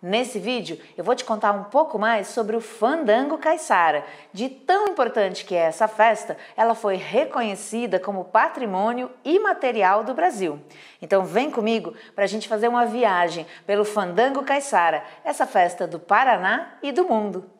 Nesse vídeo eu vou te contar um pouco mais sobre o Fandango Caiçara. De tão importante que é essa festa, ela foi reconhecida como patrimônio imaterial do Brasil. Então vem comigo para a gente fazer uma viagem pelo Fandango Caiçara, essa festa do Paraná e do mundo.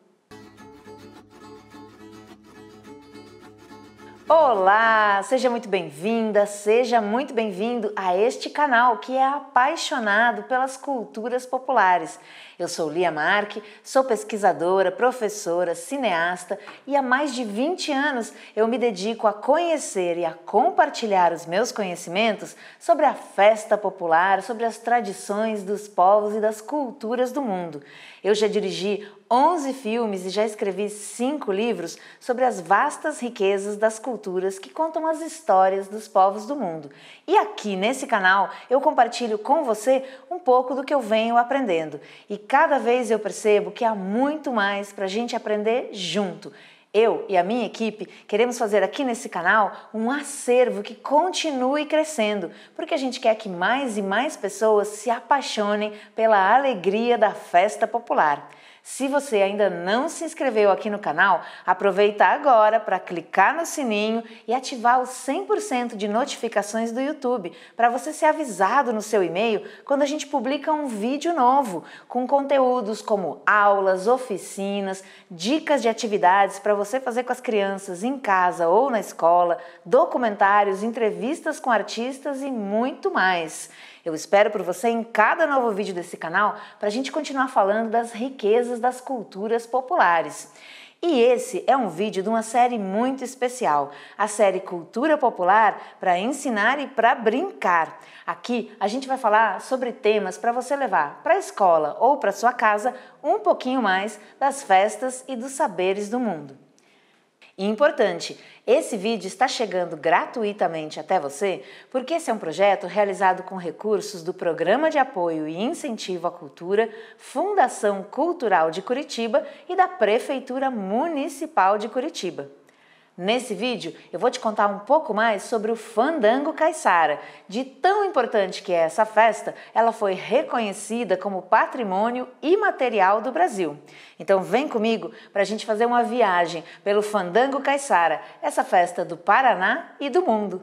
Olá, seja muito bem-vinda, seja muito bem-vindo a este canal que é apaixonado pelas culturas populares. Eu sou Lia Marque, sou pesquisadora, professora, cineasta e há mais de 20 anos eu me dedico a conhecer e a compartilhar os meus conhecimentos sobre a festa popular, sobre as tradições dos povos e das culturas do mundo. Eu já dirigi 11 filmes e já escrevi 5 livros sobre as vastas riquezas das culturas que contam as histórias dos povos do mundo. E aqui nesse canal eu compartilho com você um pouco do que eu venho aprendendo. E cada vez eu percebo que há muito mais para a gente aprender junto. Eu e a minha equipe queremos fazer aqui nesse canal um acervo que continue crescendo, porque a gente quer que mais e mais pessoas se apaixonem pela alegria da festa popular. Se você ainda não se inscreveu aqui no canal, aproveita agora para clicar no sininho e ativar o 100% de notificações do YouTube, para você ser avisado no seu e-mail quando a gente publica um vídeo novo, com conteúdos como aulas, oficinas, dicas de atividades para você fazer com as crianças em casa ou na escola, documentários, entrevistas com artistas e muito mais. Eu espero por você em cada novo vídeo desse canal para a gente continuar falando das riquezas das culturas populares. E esse é um vídeo de uma série muito especial, a série Cultura Popular para ensinar e para brincar. Aqui a gente vai falar sobre temas para você levar para a escola ou para sua casa um pouquinho mais das festas e dos saberes do mundo importante, esse vídeo está chegando gratuitamente até você porque esse é um projeto realizado com recursos do Programa de Apoio e Incentivo à Cultura, Fundação Cultural de Curitiba e da Prefeitura Municipal de Curitiba. Nesse vídeo eu vou te contar um pouco mais sobre o Fandango Caiçara. De tão importante que é essa festa, ela foi reconhecida como patrimônio imaterial do Brasil. Então vem comigo para a gente fazer uma viagem pelo Fandango Caiçara, essa festa do Paraná e do mundo.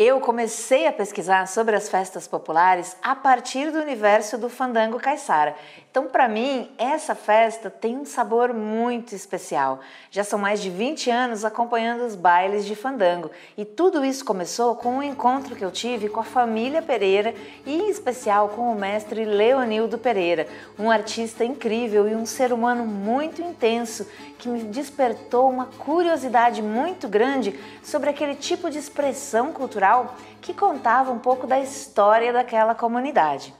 Eu comecei a pesquisar sobre as festas populares a partir do universo do fandango caiçara. Então, para mim, essa festa tem um sabor muito especial. Já são mais de 20 anos acompanhando os bailes de fandango e tudo isso começou com um encontro que eu tive com a família Pereira e, em especial, com o mestre Leonildo Pereira, um artista incrível e um ser humano muito intenso que me despertou uma curiosidade muito grande sobre aquele tipo de expressão cultural que contava um pouco da história daquela comunidade.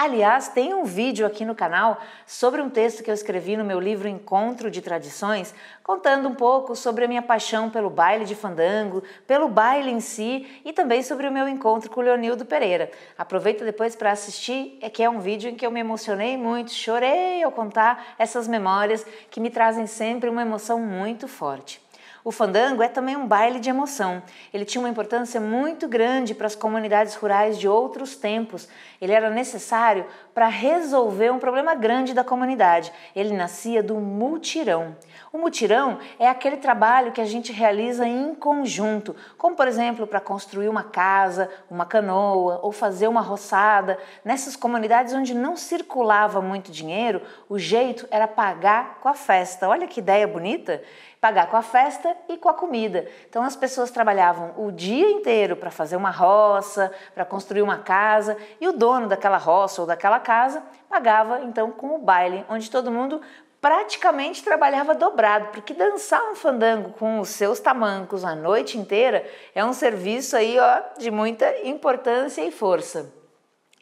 Aliás, tem um vídeo aqui no canal sobre um texto que eu escrevi no meu livro Encontro de Tradições, contando um pouco sobre a minha paixão pelo baile de fandango, pelo baile em si e também sobre o meu encontro com o Leonildo Pereira. Aproveita depois para assistir, é que é um vídeo em que eu me emocionei muito, chorei ao contar essas memórias que me trazem sempre uma emoção muito forte. O fandango é também um baile de emoção. Ele tinha uma importância muito grande para as comunidades rurais de outros tempos. Ele era necessário para resolver um problema grande da comunidade. Ele nascia do mutirão. O mutirão é aquele trabalho que a gente realiza em conjunto, como por exemplo para construir uma casa, uma canoa ou fazer uma roçada. Nessas comunidades onde não circulava muito dinheiro, o jeito era pagar com a festa. Olha que ideia bonita! Pagar com a festa e com a comida. Então as pessoas trabalhavam o dia inteiro para fazer uma roça, para construir uma casa e o dono daquela roça ou daquela casa pagava então com o baile, onde todo mundo praticamente trabalhava dobrado, porque dançar um fandango com os seus tamancos a noite inteira é um serviço aí, ó, de muita importância e força.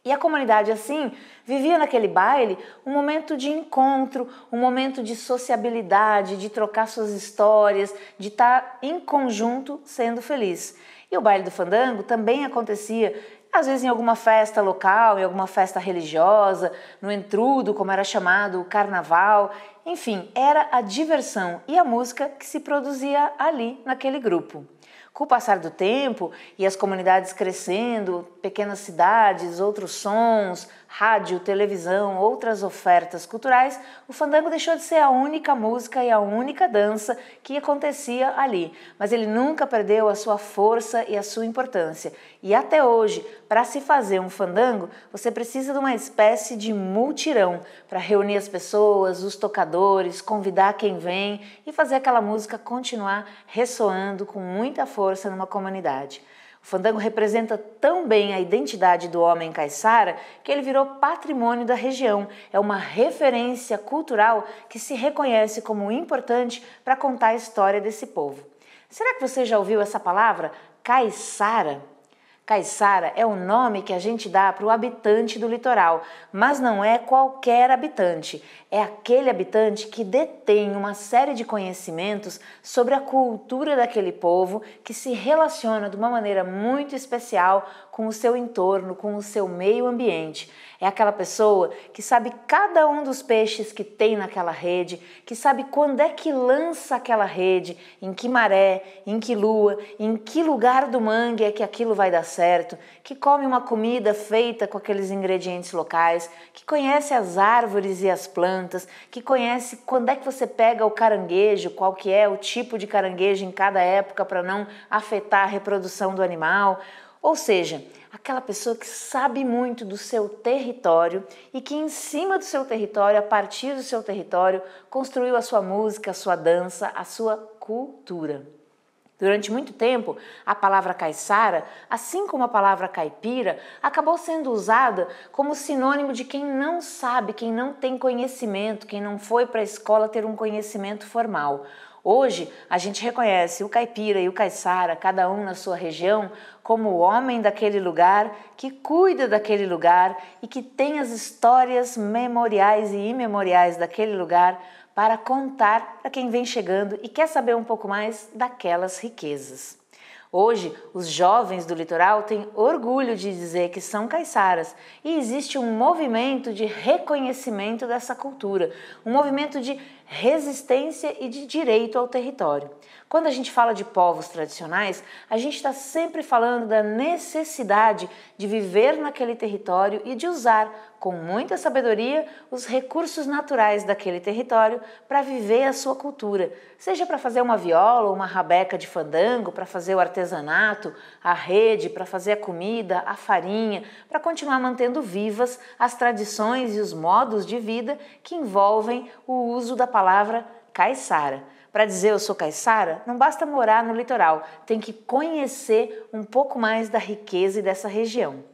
E a comunidade assim vivia naquele baile um momento de encontro, um momento de sociabilidade, de trocar suas histórias, de estar tá em conjunto sendo feliz. E o baile do fandango também acontecia às vezes em alguma festa local, em alguma festa religiosa, no entrudo, como era chamado, carnaval, enfim, era a diversão e a música que se produzia ali naquele grupo. Com o passar do tempo e as comunidades crescendo, pequenas cidades, outros sons, rádio, televisão, outras ofertas culturais, o fandango deixou de ser a única música e a única dança que acontecia ali, mas ele nunca perdeu a sua força e a sua importância. E até hoje, para se fazer um fandango, você precisa de uma espécie de multirão para reunir as pessoas, os tocadores, convidar quem vem e fazer aquela música continuar ressoando com muita força numa comunidade. O fandango representa tão bem a identidade do homem caiçara que ele virou patrimônio da região. É uma referência cultural que se reconhece como importante para contar a história desse povo. Será que você já ouviu essa palavra, caiçara? Caiçara é o nome que a gente dá para o habitante do litoral, mas não é qualquer habitante. É aquele habitante que detém uma série de conhecimentos sobre a cultura daquele povo que se relaciona de uma maneira muito especial com o seu entorno, com o seu meio ambiente. É aquela pessoa que sabe cada um dos peixes que tem naquela rede, que sabe quando é que lança aquela rede, em que maré, em que lua, em que lugar do mangue é que aquilo vai dar certo, que come uma comida feita com aqueles ingredientes locais, que conhece as árvores e as plantas, que conhece quando é que você pega o caranguejo, qual que é o tipo de caranguejo em cada época para não afetar a reprodução do animal. Ou seja, aquela pessoa que sabe muito do seu território e que em cima do seu território, a partir do seu território, construiu a sua música, a sua dança, a sua cultura. Durante muito tempo, a palavra caiçara, assim como a palavra caipira, acabou sendo usada como sinônimo de quem não sabe, quem não tem conhecimento, quem não foi para a escola ter um conhecimento formal. Hoje, a gente reconhece o caipira e o caiçara, cada um na sua região, como o homem daquele lugar, que cuida daquele lugar e que tem as histórias memoriais e imemoriais daquele lugar para contar para quem vem chegando e quer saber um pouco mais daquelas riquezas. Hoje, os jovens do litoral têm orgulho de dizer que são caiçaras e existe um movimento de reconhecimento dessa cultura, um movimento de resistência e de direito ao território. Quando a gente fala de povos tradicionais, a gente está sempre falando da necessidade de viver naquele território e de usar, com muita sabedoria, os recursos naturais daquele território para viver a sua cultura, seja para fazer uma viola, uma rabeca de fandango, para fazer o artesanato, a rede, para fazer a comida, a farinha, para continuar mantendo vivas as tradições e os modos de vida que envolvem o uso da palavra caiçara. Para dizer eu sou caiçara, não basta morar no litoral, tem que conhecer um pouco mais da riqueza dessa região.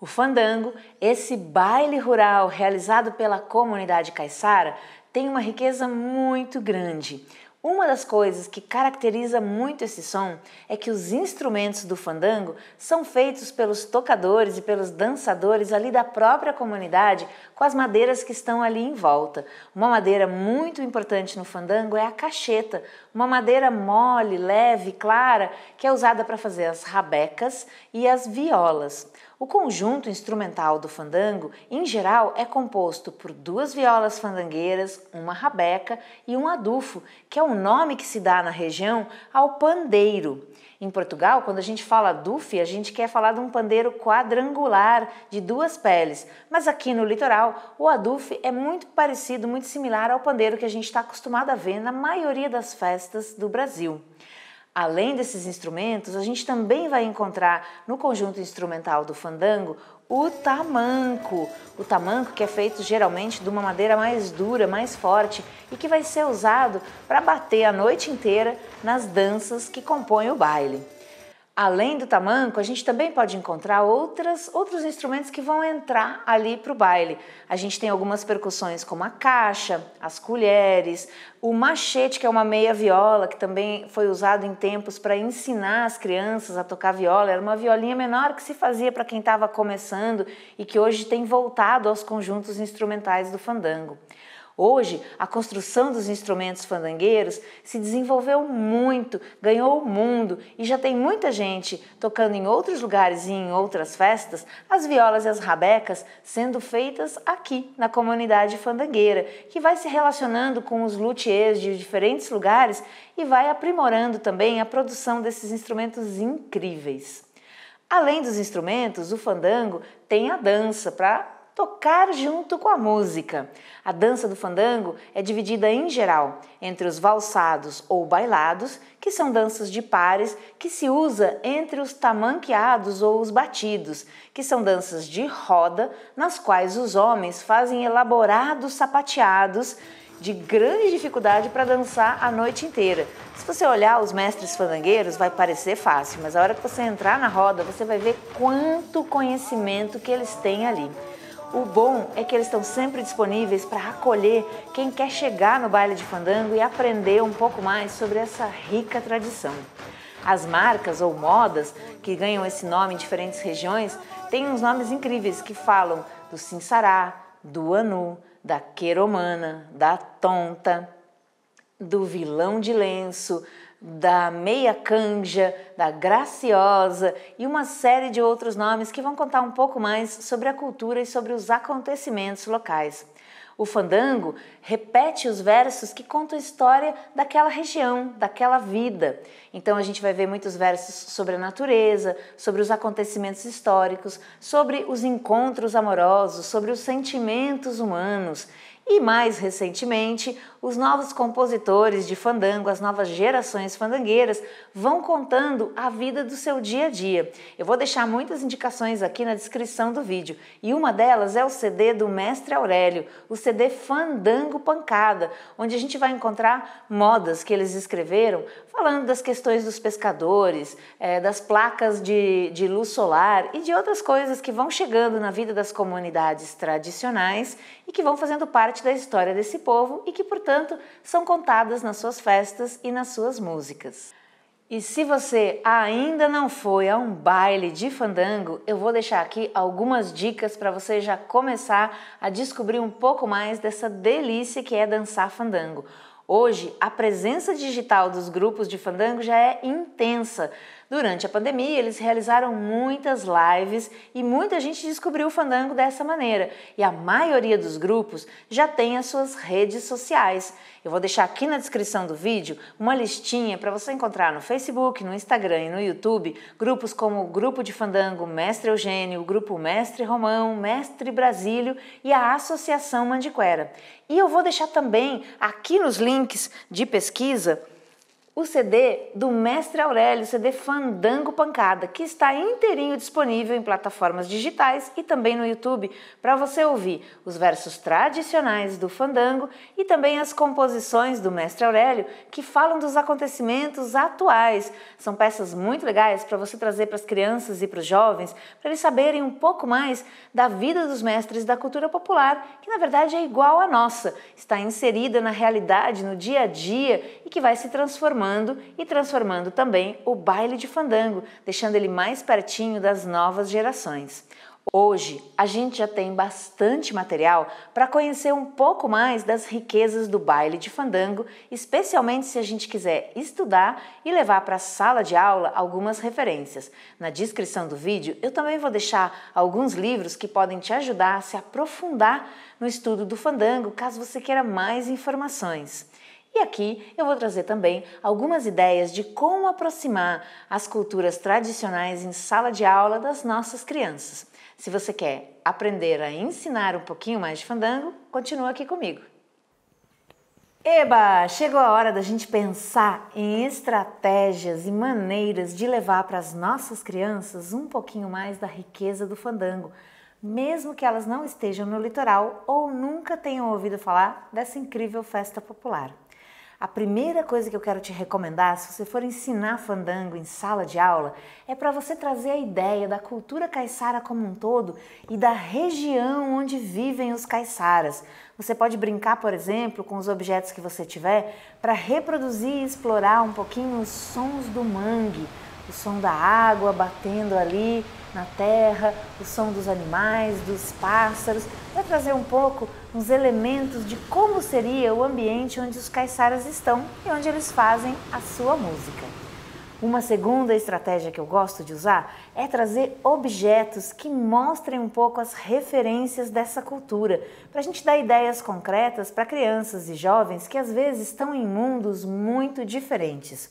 O fandango, esse baile rural realizado pela comunidade caiçara, tem uma riqueza muito grande. Uma das coisas que caracteriza muito esse som é que os instrumentos do fandango são feitos pelos tocadores e pelos dançadores ali da própria comunidade com as madeiras que estão ali em volta. Uma madeira muito importante no fandango é a cacheta, uma madeira mole, leve, clara, que é usada para fazer as rabecas e as violas. O conjunto instrumental do fandango, em geral, é composto por duas violas fandangueiras, uma rabeca e um adufo, que é o nome que se dá na região ao pandeiro. Em Portugal, quando a gente fala adufo, a gente quer falar de um pandeiro quadrangular de duas peles, mas aqui no litoral, o adufe é muito parecido, muito similar ao pandeiro que a gente está acostumado a ver na maioria das festas do Brasil. Além desses instrumentos, a gente também vai encontrar no conjunto instrumental do fandango o tamanco. O tamanco que é feito geralmente de uma madeira mais dura, mais forte e que vai ser usado para bater a noite inteira nas danças que compõem o baile. Além do tamanco, a gente também pode encontrar outras, outros instrumentos que vão entrar ali para o baile. A gente tem algumas percussões como a caixa, as colheres, o machete, que é uma meia viola, que também foi usado em tempos para ensinar as crianças a tocar viola. Era uma violinha menor que se fazia para quem estava começando e que hoje tem voltado aos conjuntos instrumentais do fandango. Hoje, a construção dos instrumentos fandangueiros se desenvolveu muito, ganhou o mundo e já tem muita gente tocando em outros lugares e em outras festas as violas e as rabecas sendo feitas aqui na comunidade fandangueira, que vai se relacionando com os luthiers de diferentes lugares e vai aprimorando também a produção desses instrumentos incríveis. Além dos instrumentos, o fandango tem a dança para tocar junto com a música. A dança do fandango é dividida em geral entre os valsados ou bailados, que são danças de pares que se usa entre os tamanqueados ou os batidos, que são danças de roda nas quais os homens fazem elaborados sapateados de grande dificuldade para dançar a noite inteira. Se você olhar os mestres fandangueiros, vai parecer fácil, mas a hora que você entrar na roda, você vai ver quanto conhecimento que eles têm ali. O bom é que eles estão sempre disponíveis para acolher quem quer chegar no baile de fandango e aprender um pouco mais sobre essa rica tradição. As marcas ou modas que ganham esse nome em diferentes regiões têm uns nomes incríveis que falam do sinsará, do anu, da queromana, da tonta, do vilão de lenço, da meia canja, da graciosa e uma série de outros nomes que vão contar um pouco mais sobre a cultura e sobre os acontecimentos locais. O fandango repete os versos que contam a história daquela região, daquela vida. Então a gente vai ver muitos versos sobre a natureza, sobre os acontecimentos históricos, sobre os encontros amorosos, sobre os sentimentos humanos. E mais recentemente, os novos compositores de fandango, as novas gerações fandangueiras, vão contando a vida do seu dia a dia. Eu vou deixar muitas indicações aqui na descrição do vídeo e uma delas é o CD do Mestre Aurélio, o CD Fandango Pancada, onde a gente vai encontrar modas que eles escreveram falando das questões dos pescadores, é, das placas de, de luz solar e de outras coisas que vão chegando na vida das comunidades tradicionais e que vão fazendo parte da história desse povo e que, portanto, são contadas nas suas festas e nas suas músicas. E se você ainda não foi a um baile de fandango, eu vou deixar aqui algumas dicas para você já começar a descobrir um pouco mais dessa delícia que é dançar fandango. Hoje, a presença digital dos grupos de fandango já é intensa, Durante a pandemia, eles realizaram muitas lives e muita gente descobriu o Fandango dessa maneira. E a maioria dos grupos já tem as suas redes sociais. Eu vou deixar aqui na descrição do vídeo uma listinha para você encontrar no Facebook, no Instagram e no YouTube grupos como o Grupo de Fandango Mestre Eugênio, o Grupo Mestre Romão, Mestre Brasílio e a Associação Mandiquera. E eu vou deixar também aqui nos links de pesquisa o CD do Mestre Aurélio, CD Fandango Pancada, que está inteirinho disponível em plataformas digitais e também no YouTube, para você ouvir os versos tradicionais do fandango e também as composições do Mestre Aurélio, que falam dos acontecimentos atuais. São peças muito legais para você trazer para as crianças e para os jovens, para eles saberem um pouco mais da vida dos mestres da cultura popular, que na verdade é igual à nossa, está inserida na realidade, no dia a dia que vai se transformando e transformando também o baile de fandango, deixando ele mais pertinho das novas gerações. Hoje a gente já tem bastante material para conhecer um pouco mais das riquezas do baile de fandango, especialmente se a gente quiser estudar e levar para a sala de aula algumas referências. Na descrição do vídeo eu também vou deixar alguns livros que podem te ajudar a se aprofundar no estudo do fandango, caso você queira mais informações. E aqui eu vou trazer também algumas ideias de como aproximar as culturas tradicionais em sala de aula das nossas crianças. Se você quer aprender a ensinar um pouquinho mais de fandango, continua aqui comigo. Eba, chegou a hora da gente pensar em estratégias e maneiras de levar para as nossas crianças um pouquinho mais da riqueza do fandango, mesmo que elas não estejam no litoral ou nunca tenham ouvido falar dessa incrível festa popular. A primeira coisa que eu quero te recomendar, se você for ensinar fandango em sala de aula, é para você trazer a ideia da cultura caiçara como um todo e da região onde vivem os caiçaras. Você pode brincar, por exemplo, com os objetos que você tiver para reproduzir e explorar um pouquinho os sons do mangue, o som da água batendo ali na terra, o som dos animais, dos pássaros, vai trazer um pouco uns elementos de como seria o ambiente onde os caiçaras estão e onde eles fazem a sua música. Uma segunda estratégia que eu gosto de usar é trazer objetos que mostrem um pouco as referências dessa cultura, para a gente dar ideias concretas para crianças e jovens que às vezes estão em mundos muito diferentes.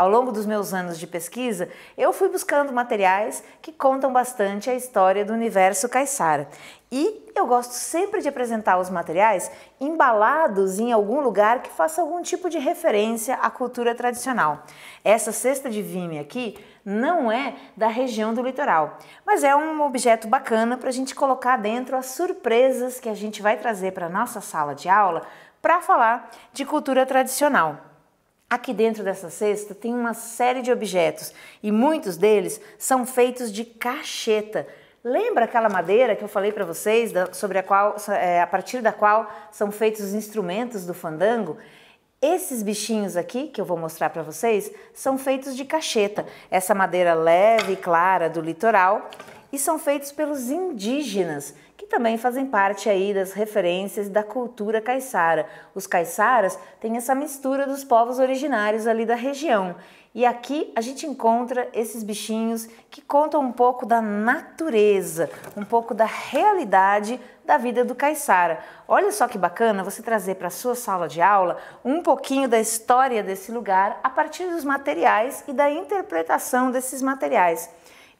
Ao longo dos meus anos de pesquisa, eu fui buscando materiais que contam bastante a história do universo caiçara. E eu gosto sempre de apresentar os materiais embalados em algum lugar que faça algum tipo de referência à cultura tradicional. Essa cesta de vime aqui não é da região do litoral, mas é um objeto bacana para a gente colocar dentro as surpresas que a gente vai trazer para a nossa sala de aula para falar de cultura tradicional. Aqui dentro dessa cesta tem uma série de objetos e muitos deles são feitos de cacheta. Lembra aquela madeira que eu falei para vocês, da, sobre a qual, é, a partir da qual são feitos os instrumentos do fandango? Esses bichinhos aqui, que eu vou mostrar para vocês, são feitos de cacheta, essa madeira leve e clara do litoral, e são feitos pelos indígenas que também fazem parte aí das referências da cultura caiçara. Os caiçaras têm essa mistura dos povos originários ali da região. E aqui a gente encontra esses bichinhos que contam um pouco da natureza, um pouco da realidade da vida do caiçara. Olha só que bacana você trazer para sua sala de aula um pouquinho da história desse lugar a partir dos materiais e da interpretação desses materiais.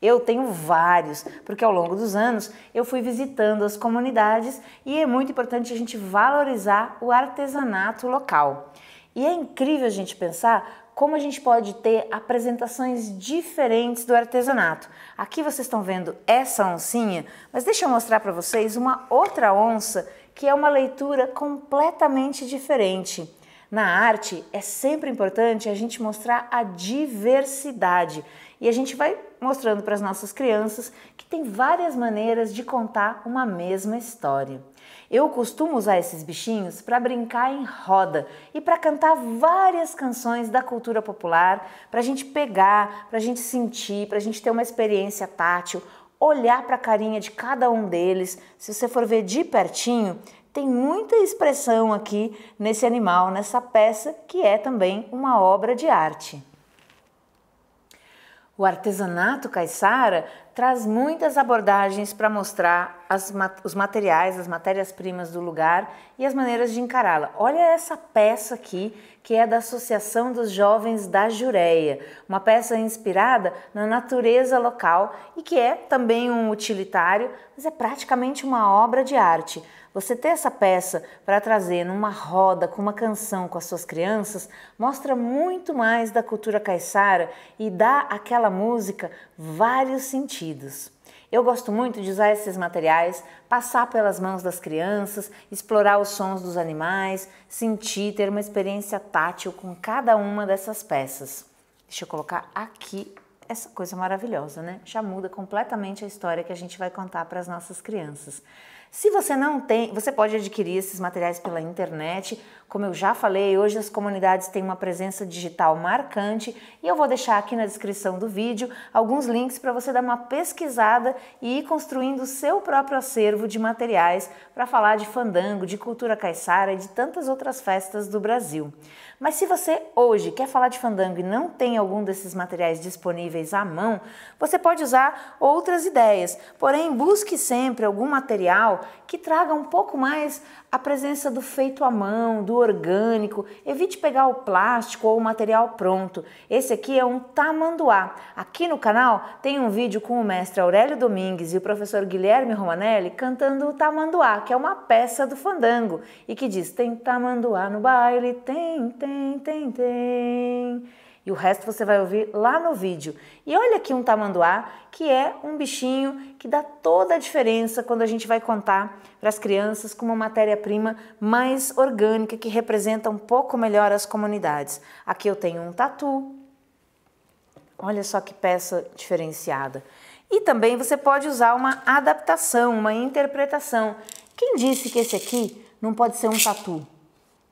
Eu tenho vários, porque ao longo dos anos eu fui visitando as comunidades e é muito importante a gente valorizar o artesanato local. E é incrível a gente pensar como a gente pode ter apresentações diferentes do artesanato. Aqui vocês estão vendo essa oncinha, mas deixa eu mostrar para vocês uma outra onça que é uma leitura completamente diferente. Na arte é sempre importante a gente mostrar a diversidade e a gente vai mostrando para as nossas crianças que tem várias maneiras de contar uma mesma história. Eu costumo usar esses bichinhos para brincar em roda e para cantar várias canções da cultura popular, para a gente pegar, para a gente sentir, para a gente ter uma experiência tátil, olhar para a carinha de cada um deles. Se você for ver de pertinho, tem muita expressão aqui nesse animal, nessa peça que é também uma obra de arte. O artesanato caiçara traz muitas abordagens para mostrar as, os materiais, as matérias-primas do lugar e as maneiras de encará-la. Olha essa peça aqui, que é da Associação dos Jovens da Jureia, uma peça inspirada na natureza local e que é também um utilitário, mas é praticamente uma obra de arte. Você ter essa peça para trazer numa roda com uma canção com as suas crianças mostra muito mais da cultura caiçara e dá àquela música vários sentidos. Eu gosto muito de usar esses materiais, passar pelas mãos das crianças, explorar os sons dos animais, sentir, ter uma experiência tátil com cada uma dessas peças. Deixa eu colocar aqui essa coisa maravilhosa, né? Já muda completamente a história que a gente vai contar para as nossas crianças. Se você não tem, você pode adquirir esses materiais pela internet. Como eu já falei, hoje as comunidades têm uma presença digital marcante e eu vou deixar aqui na descrição do vídeo alguns links para você dar uma pesquisada e ir construindo o seu próprio acervo de materiais para falar de fandango, de cultura caiçara e de tantas outras festas do Brasil. Mas se você hoje quer falar de fandango e não tem algum desses materiais disponíveis à mão, você pode usar outras ideias. Porém, busque sempre algum material que traga um pouco mais a presença do feito à mão, do orgânico. Evite pegar o plástico ou o material pronto. Esse aqui é um tamanduá. Aqui no canal tem um vídeo com o mestre Aurélio Domingues e o professor Guilherme Romanelli cantando o tamanduá, que é uma peça do fandango e que diz: tem tamanduá no baile, tem, tem tem, tem, tem. E o resto você vai ouvir lá no vídeo. E olha aqui um tamanduá, que é um bichinho que dá toda a diferença quando a gente vai contar para as crianças com uma matéria-prima mais orgânica que representa um pouco melhor as comunidades. Aqui eu tenho um tatu. Olha só que peça diferenciada. E também você pode usar uma adaptação, uma interpretação. Quem disse que esse aqui não pode ser um tatu?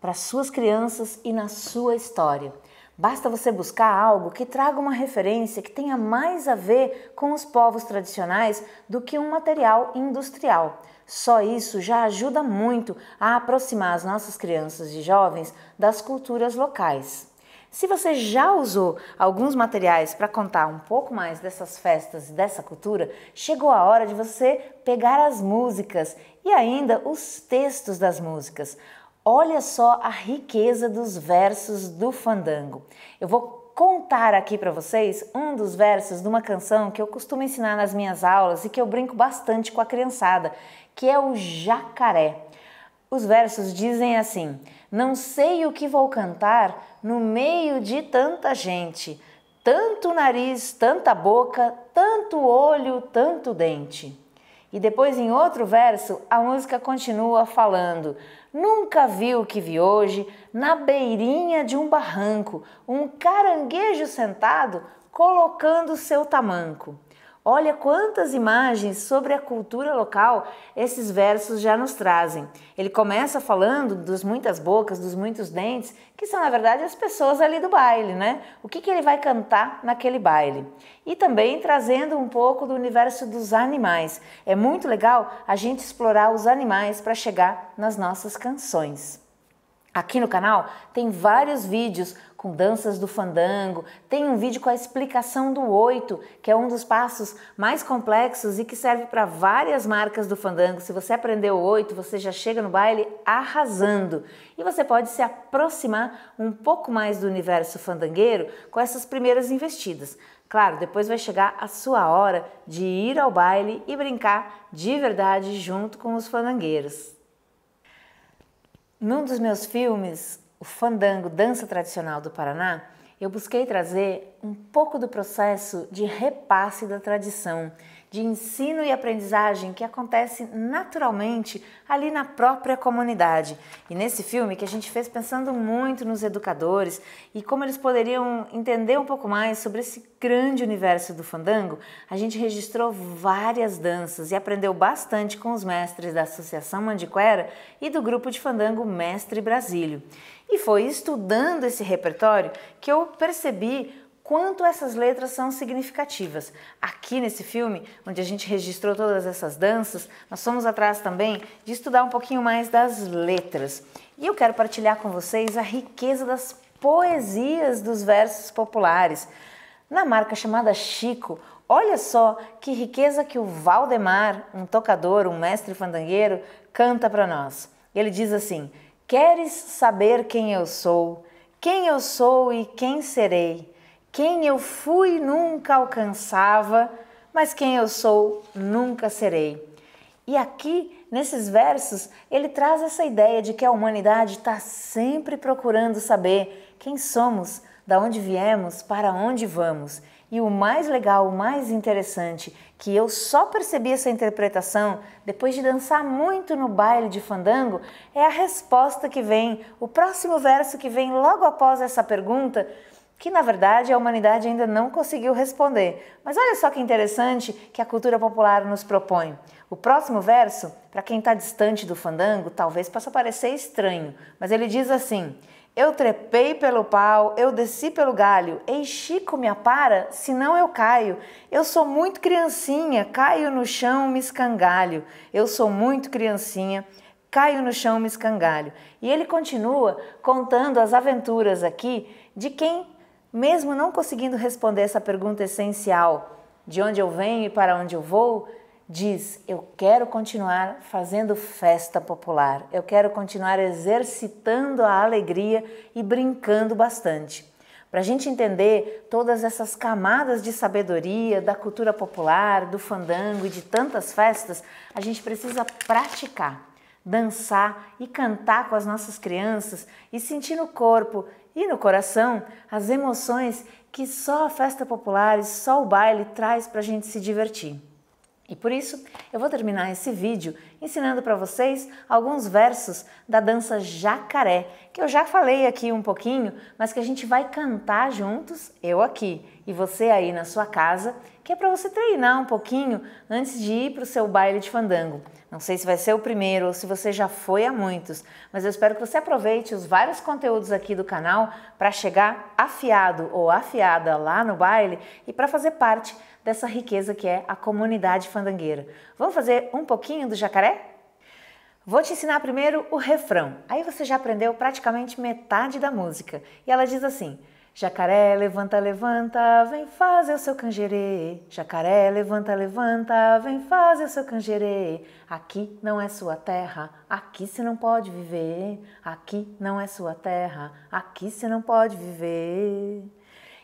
para suas crianças e na sua história. Basta você buscar algo que traga uma referência que tenha mais a ver com os povos tradicionais do que um material industrial. Só isso já ajuda muito a aproximar as nossas crianças e jovens das culturas locais. Se você já usou alguns materiais para contar um pouco mais dessas festas e dessa cultura, chegou a hora de você pegar as músicas e ainda os textos das músicas. Olha só a riqueza dos versos do fandango. Eu vou contar aqui para vocês um dos versos de uma canção que eu costumo ensinar nas minhas aulas e que eu brinco bastante com a criançada, que é o jacaré. Os versos dizem assim: Não sei o que vou cantar no meio de tanta gente, tanto nariz, tanta boca, tanto olho, tanto dente. E depois, em outro verso, a música continua falando: Nunca vi o que vi hoje, na beirinha de um barranco, um caranguejo sentado colocando seu tamanco. Olha quantas imagens sobre a cultura local esses versos já nos trazem. Ele começa falando dos muitas bocas, dos muitos dentes, que são na verdade as pessoas ali do baile, né? O que, que ele vai cantar naquele baile. E também trazendo um pouco do universo dos animais. É muito legal a gente explorar os animais para chegar nas nossas canções. Aqui no canal tem vários vídeos com danças do fandango, tem um vídeo com a explicação do oito, que é um dos passos mais complexos e que serve para várias marcas do fandango. Se você aprendeu o oito, você já chega no baile arrasando. E você pode se aproximar um pouco mais do universo fandangueiro com essas primeiras investidas. Claro, depois vai chegar a sua hora de ir ao baile e brincar de verdade junto com os fandangueiros. Num dos meus filmes, o fandango, dança tradicional do Paraná, eu busquei trazer um pouco do processo de repasse da tradição, de ensino e aprendizagem que acontece naturalmente ali na própria comunidade. E nesse filme que a gente fez pensando muito nos educadores e como eles poderiam entender um pouco mais sobre esse grande universo do fandango, a gente registrou várias danças e aprendeu bastante com os mestres da Associação Mandiquera e do grupo de fandango Mestre Brasílio. E foi estudando esse repertório que eu percebi quanto essas letras são significativas. Aqui nesse filme, onde a gente registrou todas essas danças, nós fomos atrás também de estudar um pouquinho mais das letras. E eu quero partilhar com vocês a riqueza das poesias dos versos populares. Na marca chamada Chico, olha só que riqueza que o Valdemar, um tocador, um mestre fandangueiro, canta para nós. Ele diz assim: Queres saber quem eu sou? Quem eu sou e quem serei? Quem eu fui nunca alcançava, mas quem eu sou nunca serei. E aqui, nesses versos, ele traz essa ideia de que a humanidade está sempre procurando saber quem somos, da onde viemos, para onde vamos. E o mais legal, o mais interessante, que eu só percebi essa interpretação depois de dançar muito no baile de fandango, é a resposta que vem, o próximo verso que vem logo após essa pergunta, que na verdade a humanidade ainda não conseguiu responder. Mas olha só que interessante que a cultura popular nos propõe. O próximo verso, para quem está distante do fandango, talvez possa parecer estranho, mas ele diz assim: Eu trepei pelo pau, eu desci pelo galho, ei Chico, me apara, senão eu caio. Eu sou muito criancinha, caio no chão, me escangalho. Eu sou muito criancinha caio no chão, me escangalho. E ele continua contando as aventuras aqui de quem mesmo não conseguindo responder essa pergunta essencial de onde eu venho e para onde eu vou, diz: Eu quero continuar fazendo festa popular, eu quero continuar exercitando a alegria e brincando bastante. Para a gente entender todas essas camadas de sabedoria da cultura popular, do fandango e de tantas festas, a gente precisa praticar dançar e cantar com as nossas crianças e sentir no corpo e no coração as emoções que só a festa popular e só o baile traz para a gente se divertir. E por isso eu vou terminar esse vídeo ensinando para vocês alguns versos da dança jacaré, que eu já falei aqui um pouquinho, mas que a gente vai cantar juntos, eu aqui e você aí na sua casa, que é para você treinar um pouquinho antes de ir para o seu baile de fandango. Não sei se vai ser o primeiro ou se você já foi a muitos, mas eu espero que você aproveite os vários conteúdos aqui do canal para chegar afiado ou afiada lá no baile e para fazer parte dessa riqueza que é a comunidade fandangueira. Vamos fazer um pouquinho do jacaré? Vou te ensinar primeiro o refrão. Aí você já aprendeu praticamente metade da música. E ela diz assim: Jacaré, levanta, levanta, vem fazer o seu canjerê. Jacaré, levanta, levanta, vem fazer o seu canjerê. Aqui não é sua terra, aqui se não pode viver. Aqui não é sua terra, aqui se não pode viver.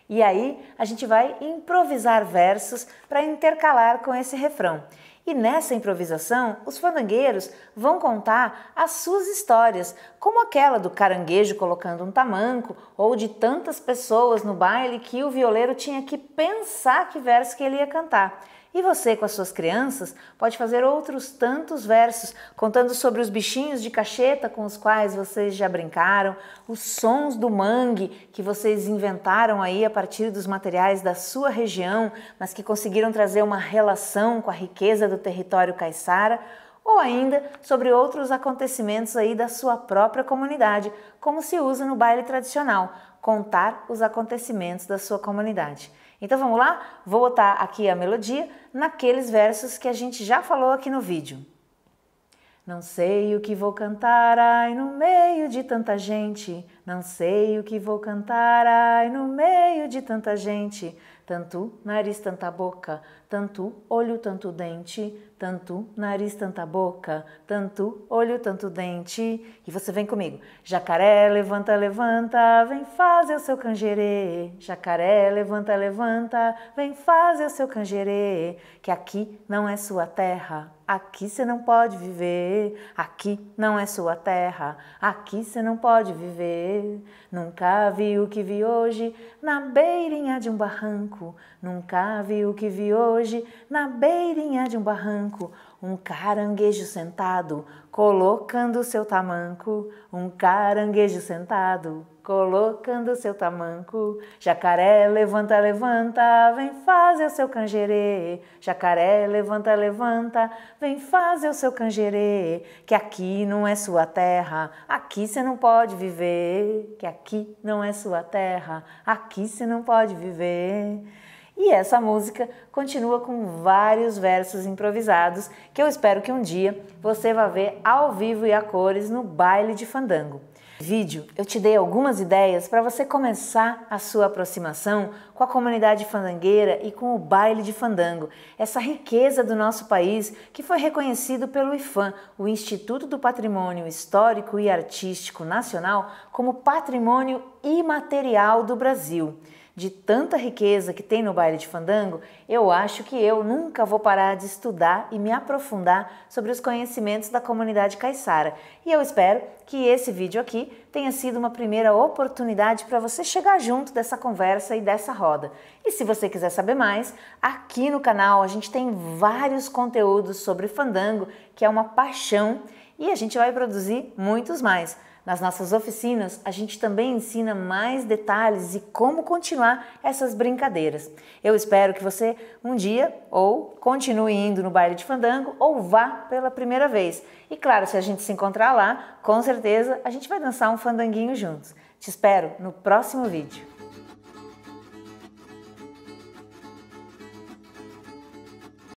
E aí a gente vai improvisar versos para intercalar com esse refrão. E nessa improvisação, os fandangueiros vão contar as suas histórias, como aquela do caranguejo colocando um tamanco ou de tantas pessoas no baile que o violeiro tinha que pensar que verso que ele ia cantar. E você, com as suas crianças, pode fazer outros tantos versos contando sobre os bichinhos de cacheta com os quais vocês já brincaram, os sons do mangue que vocês inventaram aí a partir dos materiais da sua região, mas que conseguiram trazer uma relação com a riqueza do território caiçara ou ainda sobre outros acontecimentos aí da sua própria comunidade, como se usa no baile tradicional, contar os acontecimentos da sua comunidade. Então vamos lá? Vou botar aqui a melodia naqueles versos que a gente já falou aqui no vídeo. Não sei o que vou cantar, ai, no meio de tanta gente. Não sei o que vou cantar, ai, no meio de tanta gente. Tanto nariz, tanta boca, tanto olho, tanto dente, tanto nariz, tanta boca, tanto olho, tanto dente. E você vem comigo. Jacaré, levanta, levanta, vem fazer o seu canjerê. Jacaré, levanta, levanta, vem fazer o seu canjerê. Que aqui não é sua terra, aqui você não pode viver. Aqui não é sua terra, aqui você não pode viver. Nunca vi o que vi hoje na beirinha de um barranco. Nunca vi o que vi hoje hoje, na beirinha de um barranco, um caranguejo sentado, colocando seu tamanco. Um caranguejo sentado, colocando seu tamanco. Jacaré, levanta, levanta, vem fazer o seu canjerê. Jacaré, levanta, levanta, vem fazer o seu canjerê. Que aqui não é sua terra, aqui você não pode viver. Que aqui não é sua terra, aqui você não pode viver. E essa música continua com vários versos improvisados que eu espero que um dia você vá ver ao vivo e a cores no baile de fandango. Vídeo, eu te dei algumas ideias para você começar a sua aproximação com a comunidade fandangueira e com o baile de fandango, essa riqueza do nosso país que foi reconhecido pelo IFAM, o Instituto do Patrimônio Histórico e Artístico Nacional, como patrimônio imaterial do Brasil de tanta riqueza que tem no baile de fandango, eu acho que eu nunca vou parar de estudar e me aprofundar sobre os conhecimentos da comunidade caiçara. E eu espero que esse vídeo aqui tenha sido uma primeira oportunidade para você chegar junto dessa conversa e dessa roda. E se você quiser saber mais, aqui no canal a gente tem vários conteúdos sobre fandango, que é uma paixão, e a gente vai produzir muitos mais. Nas nossas oficinas, a gente também ensina mais detalhes e como continuar essas brincadeiras. Eu espero que você um dia ou continue indo no baile de fandango ou vá pela primeira vez. E claro, se a gente se encontrar lá, com certeza a gente vai dançar um fandanguinho juntos. Te espero no próximo vídeo.